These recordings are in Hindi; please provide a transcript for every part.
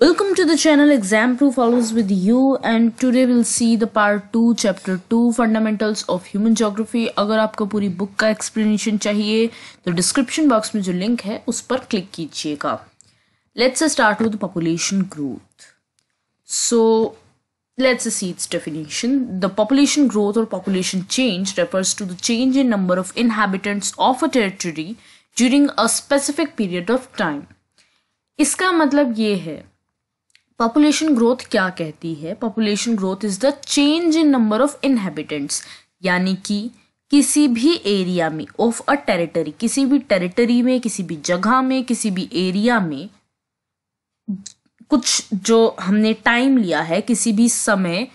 Welcome to the channel Exam Proof always with you and today we'll see the part 2 chapter 2 fundamentals of human geography अगर आपको पूरी बुक का एक्सप्लेनेशन चाहिए तो डिस्क्रिप्शन बॉक्स में जो लिंक है उस पर क्लिक कीजिएगा let's start with population growth so let's see its definition the population growth और population change refers to the change in number of inhabitants of a territory during a specific period of time इसका मतलब ये है पॉपुलेशन ग्रोथ क्या कहती है population growth is the change in number of inhabitants यानी कि किसी भी एरिया में ऑफ अ टेरिटरी किसी भी टेरिटरी में किसी भी जगह में किसी भी एरिया में कुछ जो हमने टाइम लिया है किसी भी समय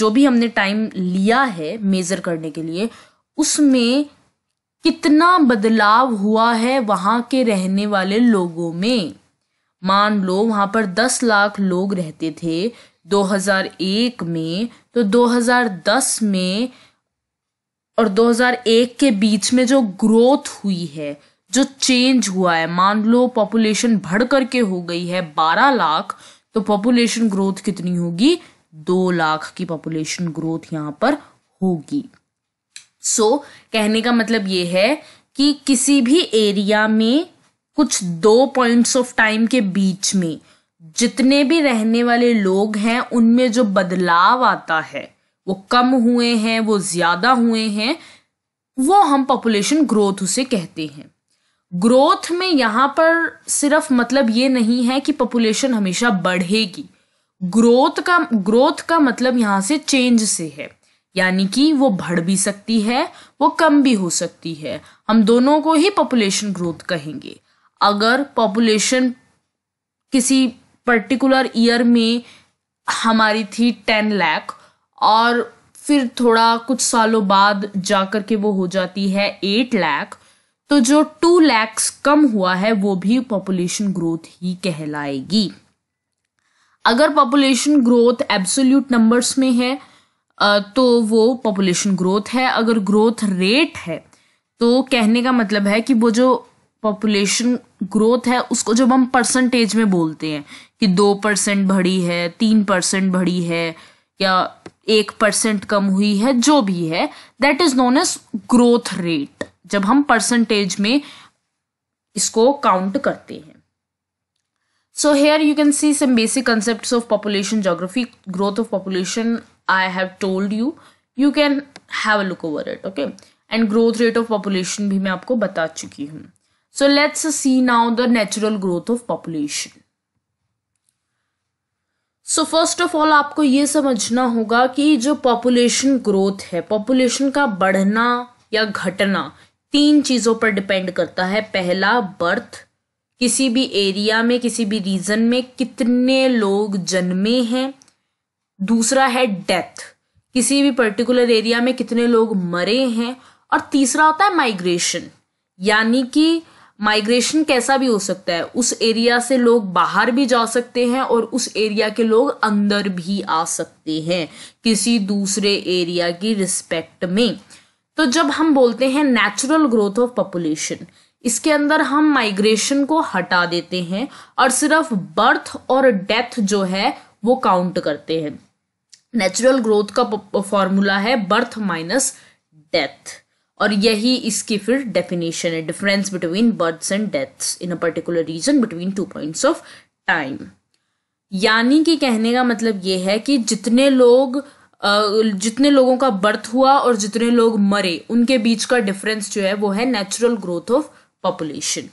जो भी हमने टाइम लिया है मेज़र करने के लिए उसमें कितना बदलाव हुआ है वहाँ के रहने वाले लोगों में मान लो वहाँ पर दस लाख लोग रहते थे 2001 में तो 2010 में और 2001 के बीच में जो ग्रोथ हुई है जो चेंज हुआ है मान लो पॉपुलेशन बढ़ करके हो गई है 12 लाख तो पॉपुलेशन ग्रोथ कितनी होगी दो लाख की पॉपुलेशन ग्रोथ यहाँ पर होगी सो so, कहने का मतलब ये है कि किसी भी एरिया में कुछ दो पॉइंट्स ऑफ टाइम के बीच में जितने भी रहने वाले लोग हैं उनमें जो बदलाव आता है वो कम हुए हैं वो ज़्यादा हुए हैं वो हम पॉपुलेशन ग्रोथ उसे कहते हैं ग्रोथ में यहाँ पर सिर्फ मतलब ये नहीं है कि पॉपुलेशन हमेशा बढ़ेगी ग्रोथ का ग्रोथ का मतलब यहाँ से चेंज से है यानी कि वो बढ़ भी सकती है वो कम भी हो सकती है हम दोनों को ही पॉपुलेशन ग्रोथ कहेंगे अगर पॉपुलेशन किसी पर्टिकुलर ईयर में हमारी थी टेन लाख और फिर थोड़ा कुछ सालों बाद जाकर के वो हो जाती है एट लाख तो जो टू लैक्स कम हुआ है वो भी पॉपुलेशन ग्रोथ ही कहलाएगी अगर पॉपुलेशन ग्रोथ एब्सोल्यूट नंबर्स में है तो वो पॉपुलेशन ग्रोथ है अगर ग्रोथ रेट है तो कहने का मतलब है कि वो जो पॉपुलेशन ग्रोथ है उसको जब हम परसेंटेज में बोलते हैं कि दो परसेंट बढ़ी है तीन परसेंट बढ़ी है या एक परसेंट कम हुई है जो भी है that is known as growth rate जब हम परसेंटेज में इसको काउंट करते हैं so here you can see some basic concept of population geography growth of population I have told you you can have a look over it okay and growth rate of population भी मैं आपको बता चुकी हूँ So let's see now the natural growth of population. So first of all आपको ये समझना होगा कि जो पॉपुलेशन ग्रोथ है पॉपुलेशन का बढ़ना या घटना तीन चीज़ों पर डिपेंड करता है पहला बर्थ किसी भी एरिया में किसी भी रीजन में कितने लोग जन्मे हैं दूसरा है डेथ किसी भी पर्टिकुलर एरिया में कितने लोग मरे हैं और तीसरा होता है माइग्रेशन यानी कि माइग्रेशन कैसा भी हो सकता है उस एरिया से लोग बाहर भी जा सकते हैं और उस एरिया के लोग अंदर भी आ सकते हैं किसी दूसरे एरिया की रिस्पेक्ट में तो जब हम बोलते हैं नेचुरल ग्रोथ ऑफ पॉपुलेशन इसके अंदर हम माइग्रेशन को हटा देते हैं और सिर्फ बर्थ और डेथ जो है वो काउंट करते हैं नेचुरल ग्रोथ का फॉर्मूला है बर्थ माइनस डेथ और यही इसकी फिर डेफिनेशन है difference between births and deaths in a particular region between two points of time यानी कि कहने का मतलब ये है कि जितने लोग जितने लोगों का बर्थ हुआ और जितने लोग मरे उनके बीच का डिफरेंस जो है वो है नेचुरल ग्रोथ ऑफ पॉपुलेशन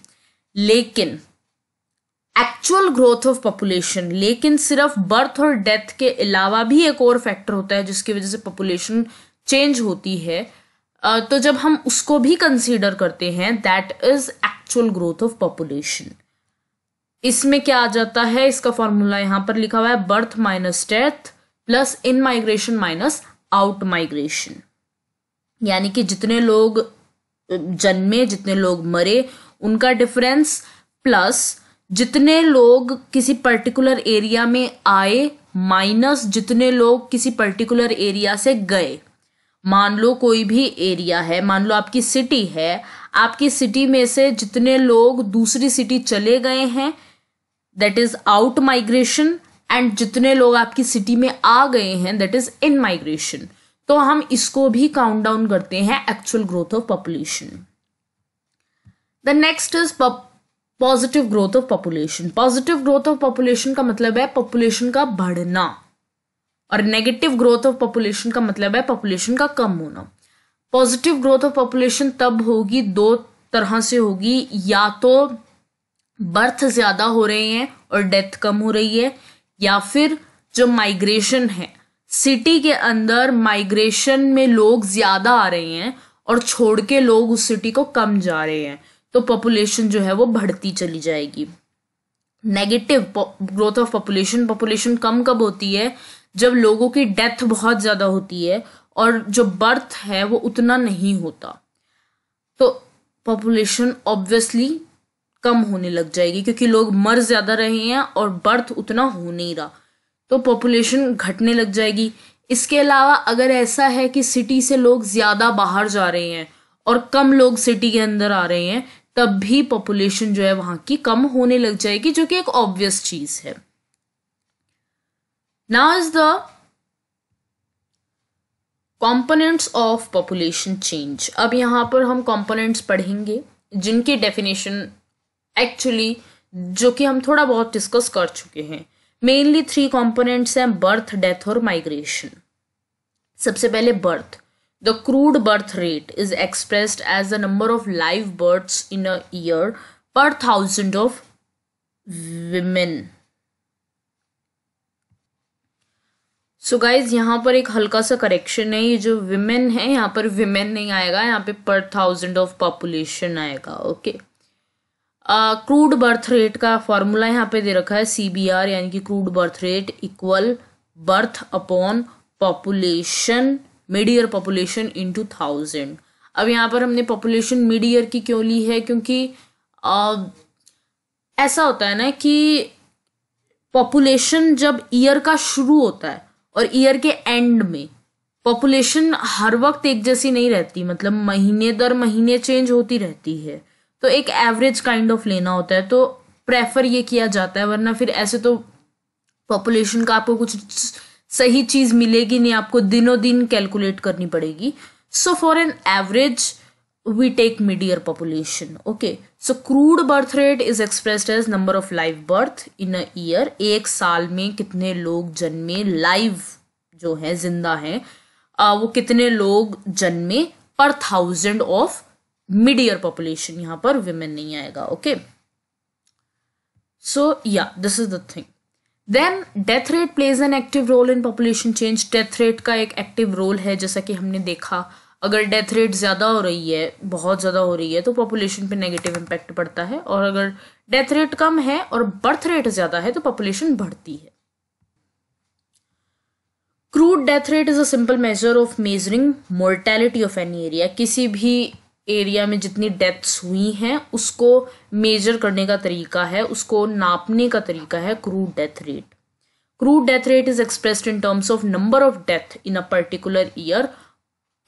लेकिन एक्चुअल ग्रोथ ऑफ पॉपुलेशन लेकिन सिर्फ बर्थ और डेथ के अलावा भी एक और फैक्टर होता है जिसकी वजह से पॉपुलेशन चेंज होती है तो जब हम उसको भी कंसीडर करते हैं that is actual growth of population इसमें क्या आ जाता है इसका फॉर्मूला यहां पर लिखा हुआ है birth minus death plus in migration minus out migration यानी कि जितने लोग जन्मे जितने लोग मरे उनका डिफरेंस प्लस जितने लोग किसी पर्टिकुलर एरिया में आए माइनस जितने लोग किसी पर्टिकुलर एरिया से गए मान लो कोई भी एरिया है मान लो आपकी सिटी है आपकी सिटी में से जितने लोग दूसरी सिटी चले गए हैं that is out migration and जितने लोग आपकी सिटी में आ गए हैं दैट इज इन माइग्रेशन तो हम इसको भी काउंट डाउन करते हैं actual growth of population the next is positive growth of population positive growth of population का मतलब है पॉपुलेशन का बढ़ना और नेगेटिव ग्रोथ ऑफ पॉपुलेशन का मतलब है पॉपुलेशन का कम होना पॉजिटिव ग्रोथ ऑफ पॉपुलेशन तब होगी दो तरह से होगी या तो बर्थ ज़्यादा हो रहे हैं और डेथ कम हो रही है या फिर जो माइग्रेशन है सिटी के अंदर माइग्रेशन में लोग ज़्यादा आ रहे हैं और छोड़ के लोग उस सिटी को कम जा रहे हैं तो पॉपुलेशन जो है वो बढ़ती चली जाएगी negative growth of population population कम कब होती है जब लोगों की डेथ बहुत ज़्यादा होती है और जो बर्थ है वो उतना नहीं होता तो पॉपुलेशन ऑब्वियसली कम होने लग जाएगी क्योंकि लोग मर ज़्यादा रहे हैं और बर्थ उतना हो नहीं रहा तो पॉपुलेशन घटने लग जाएगी इसके अलावा अगर ऐसा है कि सिटी से लोग ज़्यादा बाहर जा रहे हैं और कम लोग सिटी के अंदर आ रहे हैं तब भी पॉपुलेशन जो है वहाँ की कम होने लग जाएगी जो कि एक ऑब्वियस चीज़ है Now is the components of population change अब यहाँ पर हम कॉम्पोनेंट्स पढ़ेंगे जिनकी डेफिनेशन एक्चुअली जो कि हम थोड़ा बहुत डिस्कस कर चुके हैं मेनली थ्री कॉम्पोनेंट्स हैं बर्थ डेथ और माइग्रेशन सबसे पहले birth the crude birth rate is expressed as the number of live births in a year per thousand of women so so guys यहाँ पर एक हल्का सा करेक्शन है ये जो विमेन है यहाँ पर विमेन नहीं आएगा यहाँ पे पर थाउजेंड ऑफ पॉपुलेशन आएगा ओके क्रूड बर्थ रेट का फॉर्मूला यहाँ पे दे रखा है सी बी आर यानी कि crude birth rate equal birth upon population mid year population to thousand अब यहाँ पर हमने पॉपुलेशन मिड ईयर की क्यों ली है क्योंकि uh, ऐसा होता है ना कि पॉपुलेशन जब ईयर का शुरू होता है और ईयर के एंड में पॉपुलेशन हर वक्त एक जैसी नहीं रहती मतलब महीने दर महीने चेंज होती रहती है तो एक एवरेज काइंड ऑफ लेना होता है तो प्रेफर ये किया जाता है वरना फिर ऐसे तो पॉपुलेशन का आपको कुछ सही चीज़ मिलेगी नहीं आपको दिनों दिन कैलकुलेट करनी पड़ेगी so for an average we take mid-year population okay so crude birth rate is expressed as number of live birth in a year एक साल में कितने लोग जन्मे live जो है जिंदा हैं वो कितने लोग जन्मे per thousand of mid year population यहाँ पर विमेन नहीं आएगा ओके सो या this is the thing then death rate plays an active role in population change death rate का एक एक्टिव रोल है जैसा कि हमने देखा अगर डेथ रेट ज़्यादा हो रही है बहुत ज़्यादा हो रही है तो पॉपुलेशन पे नेगेटिव इम्पैक्ट पड़ता है और अगर डेथ रेट कम है और बर्थ रेट ज़्यादा है तो पॉपुलेशन बढ़ती है crude death rate is a simple measure of measuring mortality of any area किसी भी एरिया में जितनी डेथ्स हुई हैं उसको मेजर करने का तरीका है उसको नापने का तरीका है crude death rate crude death rate is expressed in terms of number of death in a particular year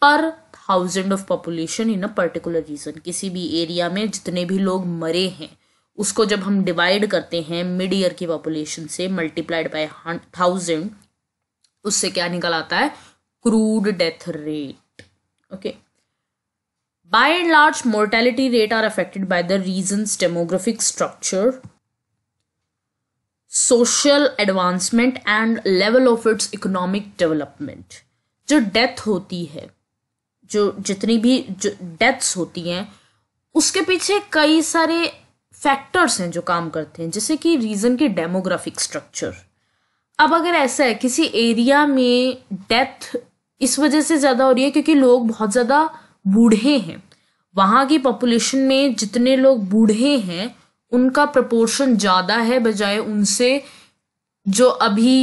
per thousand of population in a particular region किसी भी एरिया में जितने भी लोग मरे हैं उसको जब हम डिवाइड करते हैं मिड ईयर की पॉपुलेशन से मल्टीप्लाइड बाय थाउजेंड उससे क्या निकल आता है crude death rate okay by and large mortality rate are affected by the region demographic structure social advancement and level of its economic development जो डेथ होती है जो जितनी भी जो डेथ्स होती हैं उसके पीछे कई सारे फैक्टर्स हैं जो काम करते हैं जैसे कि रीज़न के डेमोग्राफिक स्ट्रक्चर अब अगर ऐसा है किसी एरिया में डेथ इस वजह से ज़्यादा हो रही है क्योंकि लोग बहुत ज़्यादा बूढ़े हैं वहाँ की पॉपुलेशन में जितने लोग बूढ़े हैं उनका प्रपोर्शन ज़्यादा है बजाय उनसे जो अभी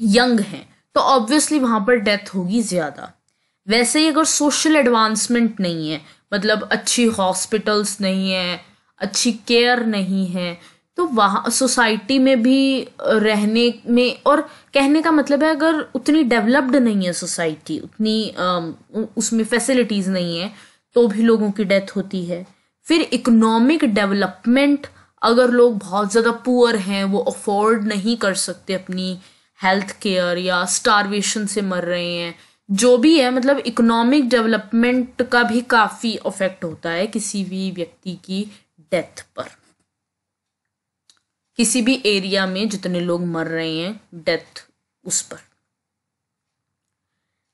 यंग हैं तो ऑब्वियसली वहाँ पर डेथ होगी ज़्यादा वैसे ही अगर सोशल एडवांसमेंट नहीं है मतलब अच्छी हॉस्पिटल्स नहीं है अच्छी केयर नहीं है तो वहाँ सोसाइटी में भी रहने में और कहने का मतलब है अगर उतनी डेवलप्ड नहीं है सोसाइटी उतनी उसमें फैसिलिटीज़ नहीं है तो भी लोगों की डेथ होती है फिर इकोनॉमिक डेवलपमेंट अगर लोग बहुत ज़्यादा पुअर हैं वो अफोर्ड नहीं कर सकते अपनी हेल्थ केयर या स्टारवेशन से मर रहे हैं जो भी है मतलब इकोनॉमिक डेवलपमेंट का भी काफी इफेक्ट होता है किसी भी व्यक्ति की डेथ पर किसी भी एरिया में जितने लोग मर रहे हैं डेथ उस पर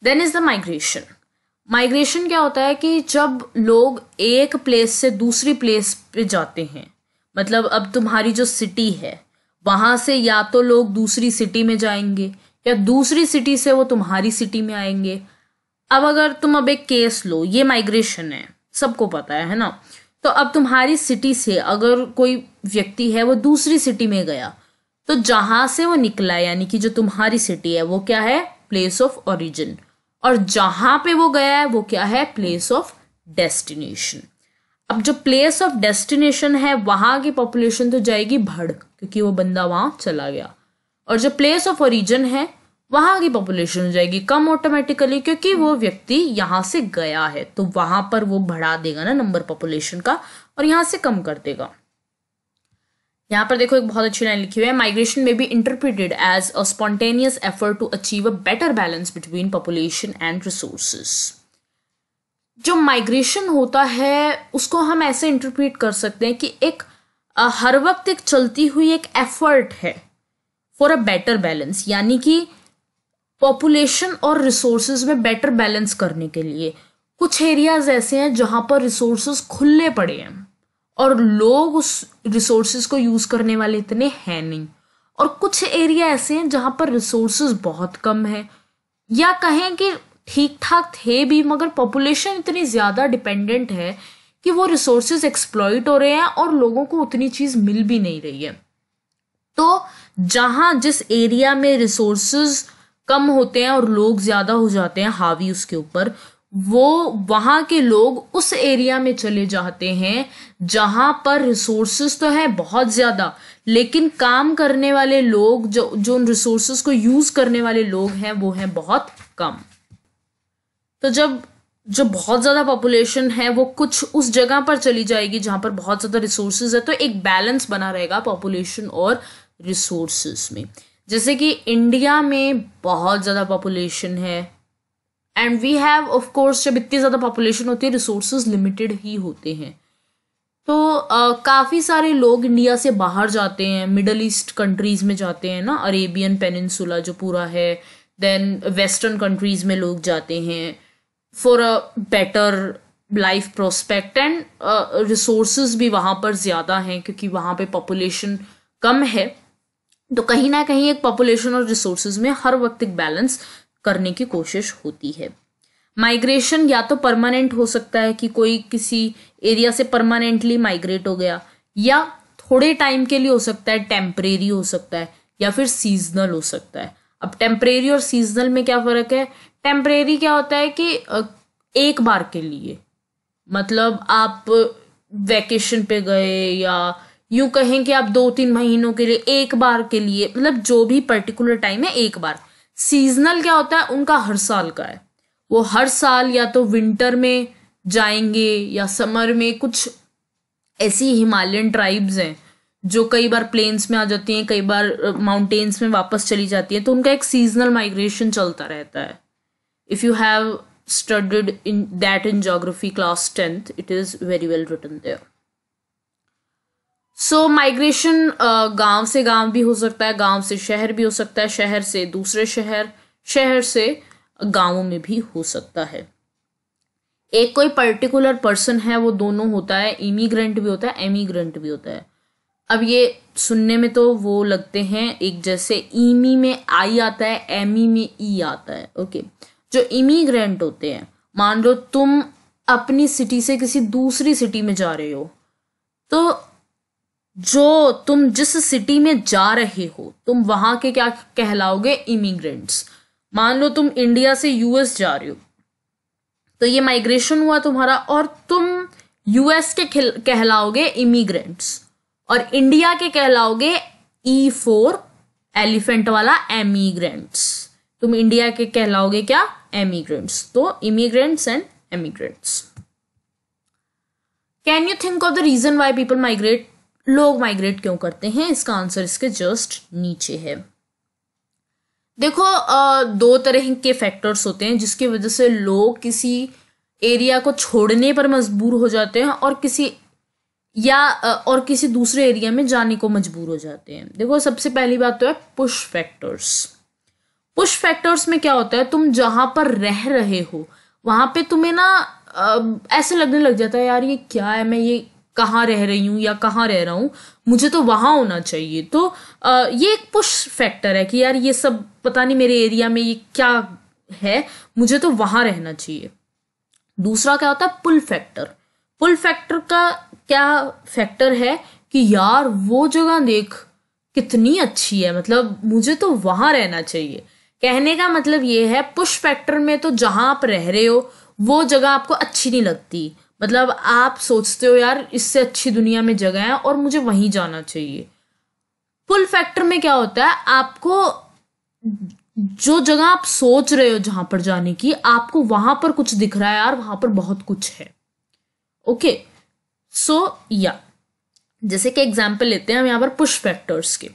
then is the migration migration क्या होता है कि जब लोग एक प्लेस से दूसरी प्लेस पे जाते हैं मतलब अब तुम्हारी जो सिटी है वहां से या तो लोग दूसरी सिटी में जाएंगे या दूसरी सिटी से वो तुम्हारी सिटी में आएंगे अब अगर तुम अब एक केस लो ये माइग्रेशन है सबको पता है है ना तो अब तुम्हारी सिटी से अगर कोई व्यक्ति है वो दूसरी सिटी में गया तो जहाँ से वो निकला यानी कि जो तुम्हारी सिटी है वो क्या है प्लेस ऑफ ओरिजिन और जहाँ पे वो गया है वो क्या है प्लेस ऑफ डेस्टिनेशन अब जो प्लेस ऑफ डेस्टिनेशन है वहाँ की पॉपुलेशन तो जाएगी भड़ क्योंकि वो बंदा वहाँ चला गया और जो प्लेस ऑफ ओरिजन है वहाँ की पॉपुलेशन हो जाएगी कम ऑटोमेटिकली क्योंकि वो व्यक्ति यहाँ से गया है तो वहाँ पर वो बढ़ा देगा ना नंबर पॉपुलेशन का और यहाँ से कम कर देगा यहाँ पर देखो एक बहुत अच्छी लाइन लिखी हुई है माइग्रेशन में be interpreted as a spontaneous effort to achieve a better balance between population and resources जो माइग्रेशन होता है उसको हम ऐसे इंटरप्रिट कर सकते हैं कि एक हर वक्त एक चलती हुई एक एफर्ट है फॉर अ बेटर बैलेंस यानी कि पॉपुलेशन और रिसोर्सेज में बेटर बैलेंस करने के लिए कुछ एरियाज ऐसे हैं जहाँ पर रिसोर्सेज खुले पड़े हैं और लोग उस रिसोर्सेज को यूज़ करने वाले इतने हैं नहीं और कुछ एरिया ऐसे हैं जहाँ पर रिसोर्सेज बहुत कम है या कहें कि ठीक ठाक थे भी मगर पॉपुलेशन इतनी ज़्यादा डिपेंडेंट है कि वो रिसोर्सेज एक्सप्लॉइट हो रहे हैं और लोगों को उतनी चीज़ मिल भी नहीं रही है तो जहाँ जिस एरिया में रिसोर्स कम होते हैं और लोग ज़्यादा हो जाते हैं हावी उसके ऊपर वो वहाँ के लोग उस एरिया में चले जाते हैं जहाँ पर रिसोर्स तो हैं बहुत ज़्यादा लेकिन काम करने वाले लोग जो जो उन रिसोर्स को यूज़ करने वाले लोग हैं वो हैं बहुत कम तो जब जो बहुत ज़्यादा पॉपुलेशन है वो कुछ उस जगह पर चली जाएगी जहाँ पर बहुत ज़्यादा रिसोर्स है तो एक बैलेंस बना रहेगा पॉपुलेशन और रिसोर्सेस में जैसे कि इंडिया में बहुत ज़्यादा पॉपुलेशन है and we have of course जब इतनी ज़्यादा पॉपुलेशन होती है रिसोर्सेज लिमिटेड ही होते हैं तो काफ़ी सारे लोग इंडिया से बाहर जाते हैं मिडल ईस्ट कंट्रीज़ में जाते हैं ना अरेबियन पेनिनसुला जो पूरा है देन वेस्टर्न कंट्रीज़ में लोग जाते हैं for a better life prospect and resources भी वहाँ पर ज़्यादा हैं क्योंकि वहाँ पे पॉपुलेशन कम है तो कहीं ना कहीं एक पॉपुलेशन और रिसोर्सेज में हर वक्त एक बैलेंस करने की कोशिश होती है माइग्रेशन या तो परमानेंट हो सकता है कि कोई किसी एरिया से परमानेंटली माइग्रेट हो गया या थोड़े टाइम के लिए हो सकता है टेम्परेरी हो सकता है या फिर सीजनल हो सकता है अब टेम्परेरी और सीजनल में क्या फ़र्क है टेम्परेरी क्या होता है कि एक बार के लिए मतलब आप वैकेशन पे गए या यूं कहें कि आप दो तीन महीनों के लिए एक बार के लिए मतलब जो भी पर्टिकुलर टाइम है एक बार सीजनल क्या होता है उनका हर साल का है वो हर साल या तो विंटर में जाएंगे या समर में कुछ ऐसी हिमालयन ट्राइब्स हैं जो कई बार प्लेन्स में आ जाती हैं कई बार माउंटेन्स में वापस चली जाती हैं तो उनका एक सीजनल माइग्रेशन चलता रहता है if you have studied in that in geography class tenth it is very well written there so so, migration uh, गांव से गांव भी हो सकता है गांव से शहर भी हो सकता है शहर से दूसरे शहर शहर से गांवों में भी हो सकता है एक कोई पर्टिकुलर पर्सन है वो दोनों होता है इमिग्रेंट भी होता है एमिग्रेंट भी होता है अब ये सुनने में तो वो लगते हैं एक जैसे ईमी में आई आता है एमी में ई e आता है ओके जो इमिग्रेंट होते हैं मान लो तुम अपनी सिटी से किसी दूसरी सिटी में जा रहे हो तो जो तुम जिस सिटी में जा रहे हो तुम वहां के क्या कहलाओगे इमिग्रेंट्स मान लो तुम इंडिया से यूएस जा रहे हो तो ये माइग्रेशन हुआ तुम्हारा और तुम यूएस के कहलाओगे इमिग्रेंट्स और इंडिया के कहलाओगे ई फोर एलिफेंट वाला एमीग्रेंट्स तुम इंडिया के कहलाओगे क्या एमीग्रेंट्स तो immigrants and emigrants can you think of the reason why people migrate लोग माइग्रेट क्यों करते हैं इसका आंसर इसके जस्ट नीचे है देखो दो तरह के फैक्टर्स होते हैं जिसकी वजह से लोग किसी एरिया को छोड़ने पर मजबूर हो जाते हैं और किसी या और किसी दूसरे एरिया में जाने को मजबूर हो जाते हैं देखो सबसे पहली बात तो है पुश फैक्टर्स पुश फैक्टर्स में क्या होता है तुम जहां पर रह रहे हो वहां पे तुम्हें ना ऐसे लगने लग जाता है यार ये क्या है मैं ये कहाँ रह रही हूँ या कहाँ रह रहा हूँ मुझे तो वहाँ होना चाहिए तो आ, ये एक पुश फैक्टर है कि यार ये सब पता नहीं मेरे एरिया में ये क्या है मुझे तो वहाँ रहना चाहिए दूसरा क्या होता है पुल फैक्टर पुल फैक्टर का क्या फैक्टर है कि यार वो जगह देख कितनी अच्छी है मतलब मुझे तो वहाँ रहना चाहिए कहने का मतलब ये है पुश फैक्टर में तो जहाँ आप रह रहे हो वो जगह आपको अच्छी नहीं लगती मतलब आप सोचते हो यार इससे अच्छी दुनिया में जगह है और मुझे वहीं जाना चाहिए पुल फैक्टर में क्या होता है आपको जो जगह आप सोच रहे हो जहां पर जाने की आपको वहां पर कुछ दिख रहा है यार वहां पर बहुत कुछ है ओके सो या जैसे कि एग्जाम्पल लेते हैं हम यहाँ पर पुश फैक्टर्स के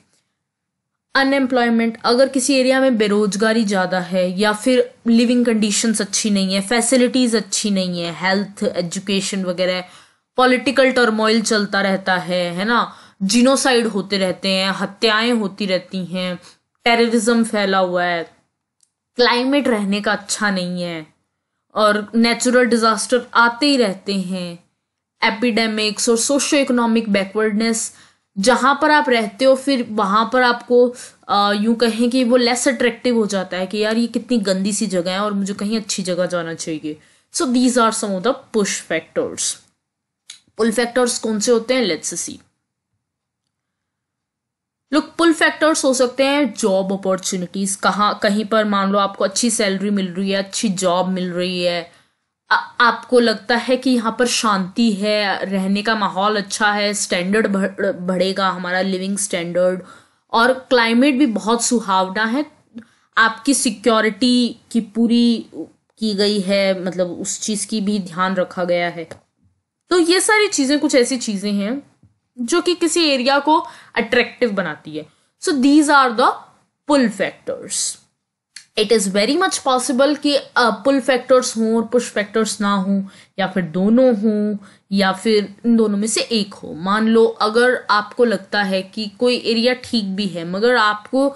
अनएम्प्लॉयमेंट अगर किसी एरिया में बेरोजगारी ज़्यादा है या फिर लिविंग कंडीशंस अच्छी नहीं है फैसिलिटीज़ अच्छी नहीं है हेल्थ एजुकेशन वगैरह पॉलिटिकल टर्मोइल चलता रहता है है ना जिनोसाइड होते रहते हैं हत्याएं होती रहती हैं टेररिज्म फैला हुआ है क्लाइमेट रहने का अच्छा नहीं है और नेचुरल डिज़ास्टर आते ही रहते हैं एपिडेमिक्स और सोशो इकोनॉमिक बैकवर्डनेस जहाँ पर आप रहते हो फिर वहाँ पर आपको यूँ कहें कि वो लेस अट्रैक्टिव हो जाता है कि यार ये कितनी गंदी सी जगह है और मुझे कहीं अच्छी जगह जाना चाहिए so these are some of the push factors pull factors कौन से होते हैं let's see look pull factors हो सकते हैं जॉब अपॉर्चुनिटीज कहाँ कहीं पर मान लो आपको अच्छी सैलरी मिल रही है अच्छी जॉब मिल रही है आपको लगता है कि यहाँ पर शांति है रहने का माहौल अच्छा है स्टैंडर्ड बढ़ेगा हमारा लिविंग स्टैंडर्ड और क्लाइमेट भी बहुत सुहावना है आपकी सिक्योरिटी की पूरी की गई है मतलब उस चीज़ की भी ध्यान रखा गया है तो ये सारी चीज़ें कुछ ऐसी चीज़ें हैं जो कि किसी एरिया को अट्रैक्टिव बनाती है so these are the pull factors it is very much possible कि पुल फैक्टर्स हों और पुश फैक्टर्स ना हों या फिर दोनों हों या फिर इन दोनों में से एक हो मान लो अगर आपको लगता है कि कोई एरिया ठीक भी है मगर आपको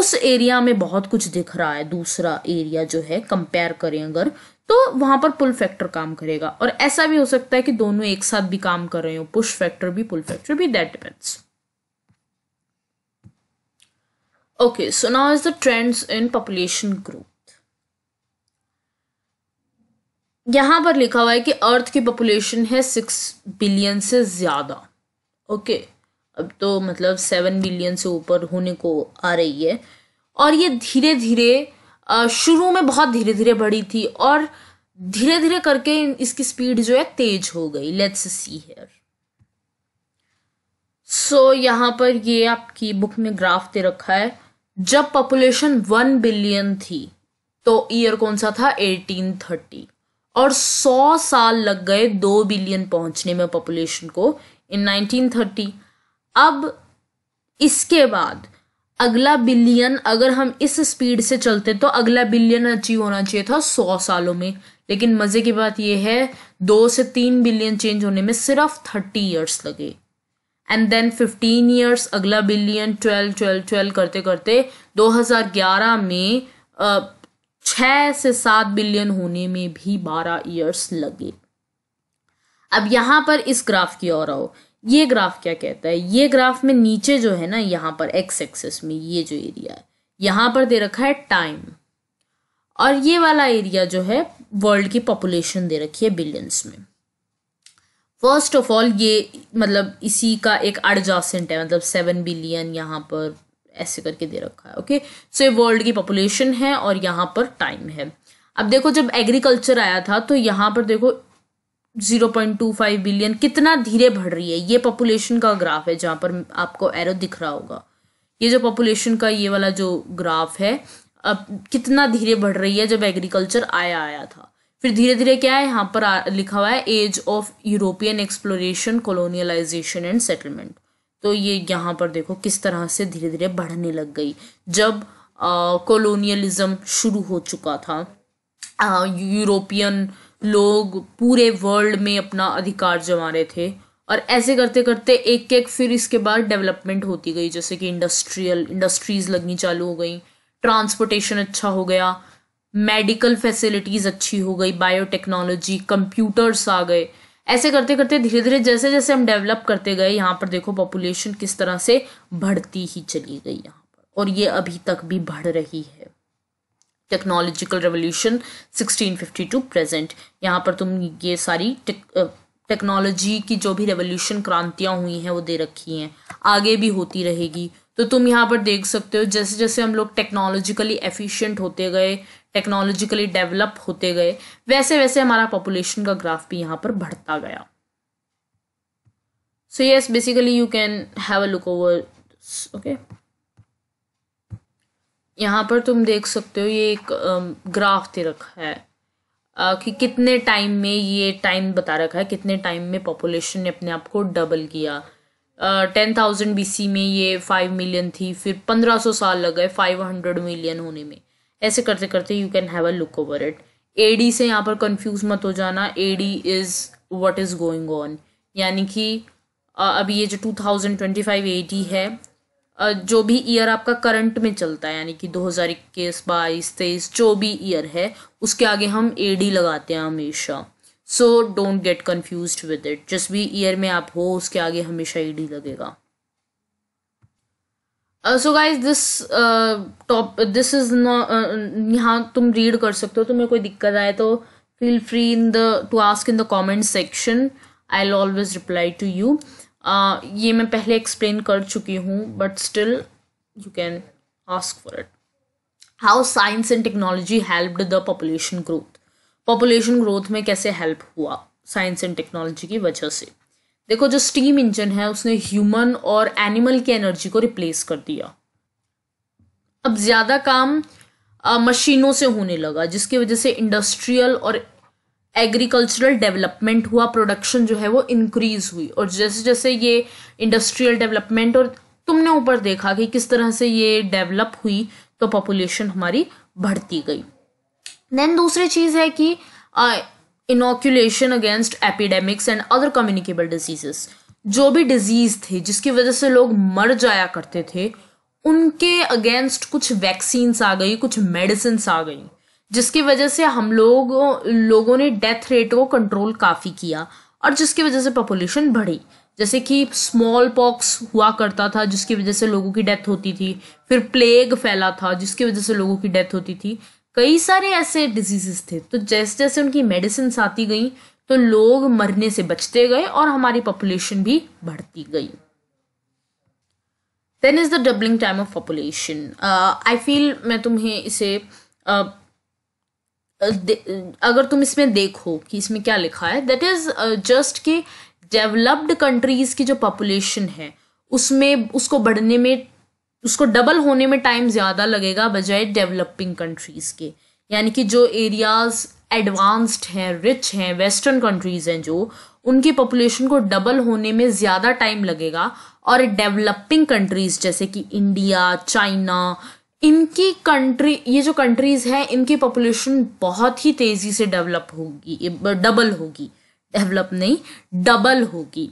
उस एरिया में बहुत कुछ दिख रहा है दूसरा एरिया जो है कंपेयर करें अगर तो वहां पर पुल फैक्टर काम करेगा और ऐसा भी हो सकता है कि दोनों एक साथ भी काम कर रहे हो पुश फैक्टर भी पुल फैक्टर भी that depends Okay, so now is the trends in population growth. यहां पर लिखा हुआ है कि अर्थ की पॉपुलेशन है सिक्स बिलियन से ज़्यादा ओके okay, अब तो मतलब सेवन बिलियन से ऊपर होने को आ रही है और ये धीरे धीरे शुरू में बहुत धीरे धीरे बढ़ी थी और धीरे धीरे करके इसकी स्पीड जो है तेज हो गई लेट्स सी हेयर सो यहाँ पर ये आपकी बुक में ग्राफ दे रखा है जब पॉपुलेशन वन बिलियन थी तो ईयर कौन सा था 1830 और 100 साल लग गए दो बिलियन पहुंचने में पॉपुलेशन को इन 1930 अब इसके बाद अगला बिलियन अगर हम इस स्पीड से चलते तो अगला बिलियन अचीव होना चाहिए था सौ सालों में लेकिन मज़े की बात यह है दो से तीन बिलियन चेंज होने में सिर्फ थर्टी ईयर्स लगे एंड देन 15 इयर्स अगला बिलियन 12 12 12 करते करते 2011 में छः से सात बिलियन होने में भी 12 इयर्स लगे अब यहाँ पर इस ग्राफ की ओर आओ ये ग्राफ क्या कहता है ये ग्राफ में नीचे जो है ना यहाँ पर एक्स एक्सेस में ये जो एरिया है यहाँ पर दे रखा है टाइम और ये वाला एरिया जो है वर्ल्ड की पॉपुलेशन दे रखी है बिलियंस में फर्स्ट ऑफ ऑल ये मतलब इसी का एक अडजासेंट है मतलब सेवन बिलियन यहाँ पर ऐसे करके दे रखा है ओके सो ये वर्ल्ड की पॉपुलेशन है और यहाँ पर टाइम है अब देखो जब एग्रीकल्चर आया था तो यहाँ पर देखो zero point two five billion कितना धीरे बढ़ रही है ये पॉपुलेशन का ग्राफ है जहाँ पर आपको एरो दिख रहा होगा ये जो पॉपुलेशन का ये वाला जो ग्राफ है अब कितना धीरे बढ़ रही है जब एग्रीकल्चर आया आया था फिर धीरे धीरे क्या है यहाँ पर लिखा हुआ है age of European exploration colonialisation and settlement तो ये यहाँ पर देखो किस तरह से धीरे धीरे बढ़ने लग गई जब कॉलोनियलिज्म शुरू हो चुका था यूरोपियन लोग पूरे वर्ल्ड में अपना अधिकार जमा रहे थे और ऐसे करते करते एक एक फिर इसके बाद डेवलपमेंट होती गई जैसे कि इंडस्ट्रियल इंडस्ट्रीज लगनी चालू हो गई ट्रांसपोर्टेशन अच्छा हो गया मेडिकल फैसिलिटीज अच्छी हो गई बायोटेक्नोलॉजी कंप्यूटर्स आ गए ऐसे करते करते धीरे धीरे जैसे जैसे हम डेवलप करते गए यहाँ पर देखो पॉपुलेशन किस तरह से बढ़ती ही चली गई यहाँ पर और ये अभी तक भी बढ़ रही है टेक्नोलॉजिकल रेवोल्यूशन 1650 टू प्रेजेंट यहाँ पर तुम ये सारी टेक्नोलॉजी की जो भी रेवोल्यूशन क्रांतियाँ हुई हैं वो दे रखी हैं आगे भी होती रहेगी तो तुम यहाँ पर देख सकते हो जैसे जैसे हम लोग टेक्नोलॉजिकली एफिशिएंट होते गए टेक्नोलॉजिकली डेवलप होते गए वैसे वैसे हमारा पॉपुलेशन का ग्राफ भी यहाँ पर बढ़ता गया so yes basically you can have a look over okay यहाँ पर तुम देख सकते हो ये एक ग्राफ दे रखा है कि कितने टाइम में ये टाइम बता रखा है कितने टाइम में पॉपुलेशन ने अपने आप को डबल किया टेन थाउजेंड बी में ये फाइव मिलियन थी फिर पंद्रह सौ साल लग गए फाइव हंड्रेड मिलियन होने में ऐसे करते करते you can have a look over it A D से यहाँ पर कंफ्यूज मत हो जाना A D is what is going on यानी कि अभी ये जो two thousand twenty five A D है जो भी ईयर आपका करंट में चलता है यानी कि दो हज़ार इक्कीस बाईस तेईस जो भी ईयर है उसके आगे हम ए डी लगाते हैं हमेशा so don't get confuse with it जिस भी ईयर में आप हो उसके आगे हमेशा ई डी लगेगा so guys this top this is no यहाँ तुम रीड कर सकते हो तुम्हें कोई दिक्कत आए तो feel free in the to ask in the comment section I'll always reply to you ये मैं पहले एक्सप्लेन कर चुकी हूँ but still you can ask for it how science and technology helped the population growth population growth में कैसे हेल्प हुआ साइंस एंड टेक्नोलॉजी की वजह से देखो जो स्टीम इंजन है उसने ह्यूमन और एनिमल की एनर्जी को रिप्लेस कर दिया अब ज़्यादा काम आ, मशीनों से होने लगा जिसकी वजह से इंडस्ट्रियल और एग्रीकल्चरल डेवलपमेंट हुआ प्रोडक्शन जो है वो इंक्रीज हुई और जैसे जैसे ये इंडस्ट्रियल डेवलपमेंट और तुमने ऊपर देखा कि किस तरह से ये डेवलप हुई तो पॉपुलेशन हमारी बढ़ती गई देन दूसरी चीज है कि inoculation against epidemics and other communicable diseases जो भी डिजीज थे जिसकी वजह से लोग मर जाया करते थे उनके अगेंस्ट कुछ वैक्सीन्स आ गई कुछ मेडिसिन आ गई जिसकी वजह से हम लोग लोगों ने डेथ रेट को कंट्रोल काफ़ी किया और जिसकी वजह से पॉपुलेशन बढ़ी जैसे कि स्मॉल पॉक्स हुआ करता था जिसकी वजह से लोगों की डेथ होती थी फिर प्लेग फैला था जिसकी वजह से लोगों की डेथ होती थी कई सारे ऐसे डिजीजेस थे तो जैसे जैसे उनकी मेडिसिन आती गई तो लोग मरने से बचते गए और हमारी पॉपुलेशन भी बढ़ती गई then is the doubling time of population I feel मैं तुम्हें इसे uh, uh अगर तुम इसमें देखो कि इसमें क्या लिखा है दैट इज जस्ट कि डेवलप्ड कंट्रीज की जो पॉपुलेशन है उसमें उसको बढ़ने में उसको डबल होने में टाइम ज़्यादा लगेगा बजाय डेवलपिंग कंट्रीज़ के यानी कि जो एरियाज़ एडवांस्ड हैं रिच हैं वेस्टर्न कंट्रीज़ हैं जो उनकी पॉपुलेशन को डबल होने में ज़्यादा टाइम लगेगा और डेवलपिंग कंट्रीज़ जैसे कि इंडिया चाइना इनकी कंट्री ये जो कंट्रीज़ हैं इनकी पॉपुलेशन बहुत ही तेज़ी से डेवलप होगी डबल होगी डेवलप नहीं डबल होगी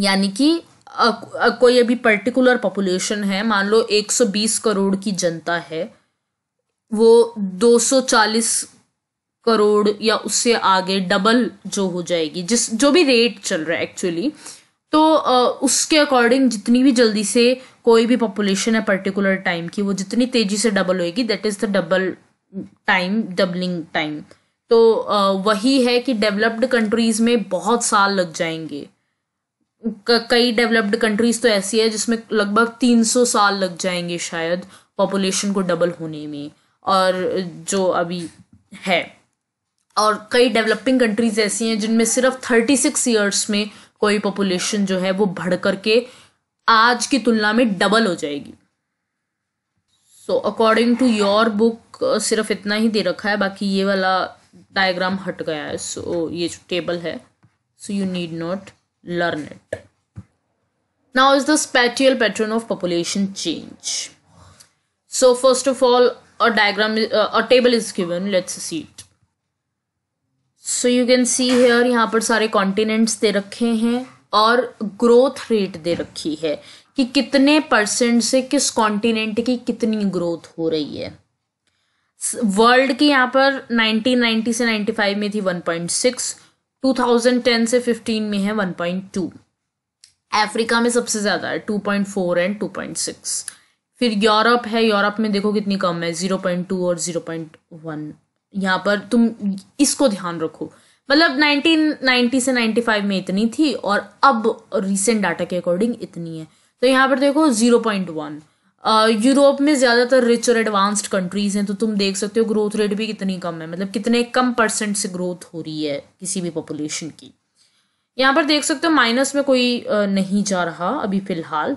यानी कि कोई अभी पर्टिकुलर पॉपुलेशन है मान लो 120 करोड़ की जनता है वो 240 करोड़ या उससे आगे डबल जो हो जाएगी जिस जो भी रेट चल रहा है एक्चुअली तो उसके अकॉर्डिंग जितनी भी जल्दी से कोई भी पॉपुलेशन है पर्टिकुलर टाइम की वो जितनी तेजी से डबल होएगी that is the double time doubling time तो वही है कि डेवलप्ड कंट्रीज़ में बहुत साल लग जाएंगे कई डेवलप्ड कंट्रीज तो ऐसी है जिसमें लगभग 300 साल लग जाएंगे शायद पॉपुलेशन को डबल होने में और जो अभी है और कई डेवलपिंग कंट्रीज ऐसी हैं जिनमें सिर्फ 36 इयर्स में कोई पॉपुलेशन जो है वो बढ़ करके आज की तुलना में डबल हो जाएगी so according to your book सिर्फ इतना ही दे रखा है बाकी ये वाला डायग्राम हट गया है सो so, ये जो टेबल है so you need not learn it. Now is the spatial pattern of population change. So first of all, a diagram, uh, a table is given. Let's see it. So you can see here यहाँ पर सारे continents दे रखे हैं और growth rate दे रखी है कि कितने परसेंट से किस कॉन्टिनेंट की कितनी ग्रोथ हो रही है वर्ल्ड की यहाँ पर 1990 से 95 में थी 1.6 2010 से 15 में है 1.2 अफ्रीका में सबसे ज़्यादा है 2.4 एंड 2.6 फिर यूरोप है यूरोप में देखो कितनी कम है 0.2 और 0.1 यहाँ पर तुम इसको ध्यान रखो मतलब 1990 से 95 में इतनी थी और अब रिसेंट डाटा के अकॉर्डिंग इतनी है तो यहाँ पर देखो 0.1 यूरोप में ज़्यादातर रिच और एडवांस्ड कंट्रीज़ हैं तो तुम देख सकते हो ग्रोथ रेट भी कितनी कम है मतलब कितने कम परसेंट से ग्रोथ हो रही है किसी भी पॉपुलेशन की यहाँ पर देख सकते हो माइनस में कोई नहीं जा रहा अभी फ़िलहाल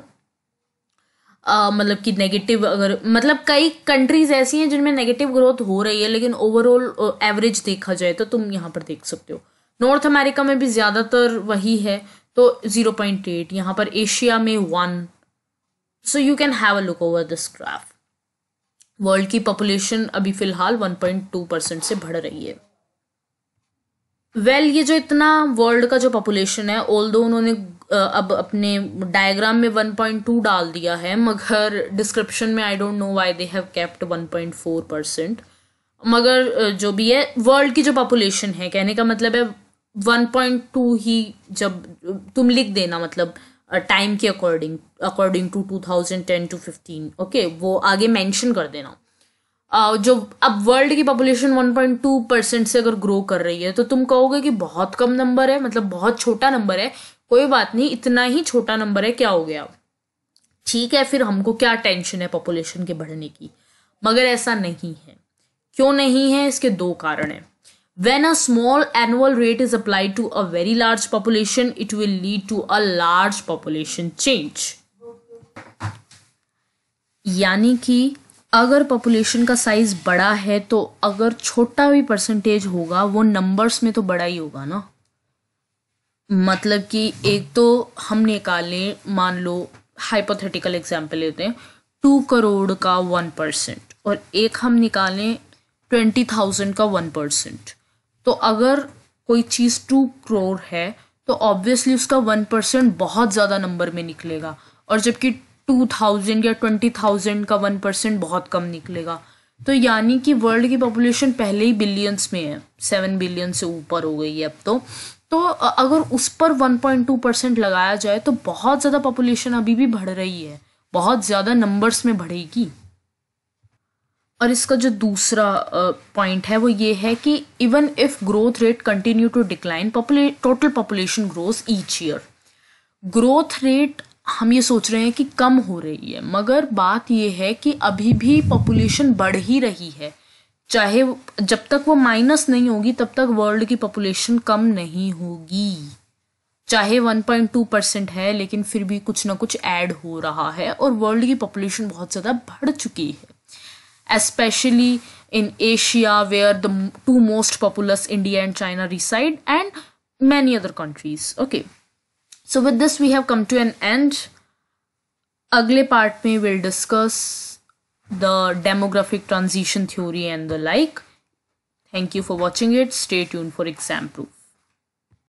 मतलब कि नेगेटिव अगर मतलब कई कंट्रीज ऐसी हैं जिनमें नेगेटिव ग्रोथ हो रही है लेकिन ओवरऑल एवरेज देखा जाए तो तुम यहाँ पर देख सकते हो नॉर्थ अमेरिका में भी ज़्यादातर वही है तो ज़ीरो पॉइंट एट यहाँ पर एशिया में one so you can have a look over this graph world की पॉपुलेशन अभी फिलहाल 1.2 परसेंट से बढ़ रही है वेल well, ये जो इतना वर्ल्ड का जो पॉपुलेशन है ऑल दो उन्होंने अब अपने डायग्राम में 1.2 डाल दिया है मगर डिस्क्रिप्शन में I don't know why they have kept 1.4 percent मगर जो भी है वर्ल्ड की जो पॉपुलेशन है कहने का मतलब है 1.2 ही जब तुम लिख देना मतलब टाइम के according according to two thousand ten to fifteen okay वो आगे मेंशन कर देना uh, जो अब वर्ल्ड की पॉपुलेशन 1.2 परसेंट से अगर ग्रो कर रही है तो तुम कहोगे कि बहुत कम नंबर है मतलब बहुत छोटा नंबर है कोई बात नहीं इतना ही छोटा नंबर है क्या हो गया ठीक है फिर हमको क्या टेंशन है पॉपुलेशन के बढ़ने की मगर ऐसा नहीं है क्यों नहीं है इसके दो कारण हैं When a small annual rate is applied to a very large population, it will lead to a large population change. यानी कि अगर पॉपुलेशन का साइज बड़ा है तो अगर छोटा भी परसेंटेज होगा वो नंबर्स में तो बड़ा ही होगा ना मतलब कि एक तो हम निकालें मान लो हाइपोथेटिकल एग्जाम्पल लेते हैं टू करोड़ का वन परसेंट और एक हम निकालें ट्वेंटी थाउजेंड का वन परसेंट तो अगर कोई चीज़ टू क्रोर है तो ऑब्वियसली उसका वन परसेंट बहुत ज़्यादा नंबर में निकलेगा और जबकि टू थाउजेंड या ट्वेंटी थाउजेंड का वन परसेंट बहुत कम निकलेगा तो यानी कि वर्ल्ड की पॉपुलेशन पहले ही बिलियंस में है सेवन बिलियन से ऊपर हो गई है अब तो तो अगर उस पर वन पॉइंट टू परसेंट लगाया जाए तो बहुत ज़्यादा पॉपुलेशन अभी भी बढ़ रही है बहुत ज़्यादा नंबर्स में बढ़ेगी और इसका जो दूसरा पॉइंट है वो ये है कि even if growth rate continue to decline total population growth each year growth rate हम ये सोच रहे हैं कि कम हो रही है मगर बात ये है कि अभी भी पॉपुलेशन बढ़ ही रही है चाहे जब तक वो माइनस नहीं होगी तब तक वर्ल्ड की पॉपुलेशन कम नहीं होगी चाहे 1.2 परसेंट है लेकिन फिर भी कुछ ना कुछ ऐड हो रहा है और वर्ल्ड की पॉपुलेशन बहुत ज़्यादा बढ़ चुकी है especially in Asia, where the two most populous India and China reside, and many other countries. Okay, so with this, we have come to an end. Ugly part may will discuss the demographic transition theory and the like. Thank you for watching it. Stay tuned for exam proof.